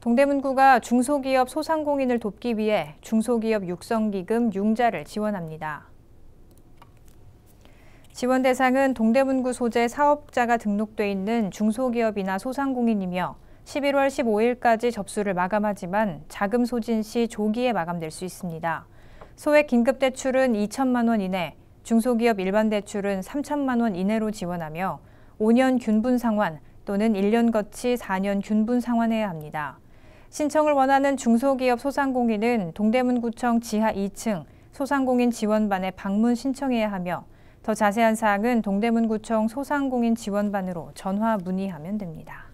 동대문구가 중소기업 소상공인을 돕기 위해 중소기업 육성기금 융자를 지원합니다. 지원 대상은 동대문구 소재 사업자가 등록돼 있는 중소기업이나 소상공인이며 11월 15일까지 접수를 마감하지만 자금 소진 시 조기에 마감될 수 있습니다. 소액 긴급 대출은 2천만 원 이내, 중소기업 일반 대출은 3천만 원 이내로 지원하며 5년 균분 상환 또는 1년 거치 4년 균분 상환해야 합니다. 신청을 원하는 중소기업 소상공인은 동대문구청 지하 2층 소상공인 지원반에 방문 신청해야 하며 더 자세한 사항은 동대문구청 소상공인 지원반으로 전화 문의하면 됩니다.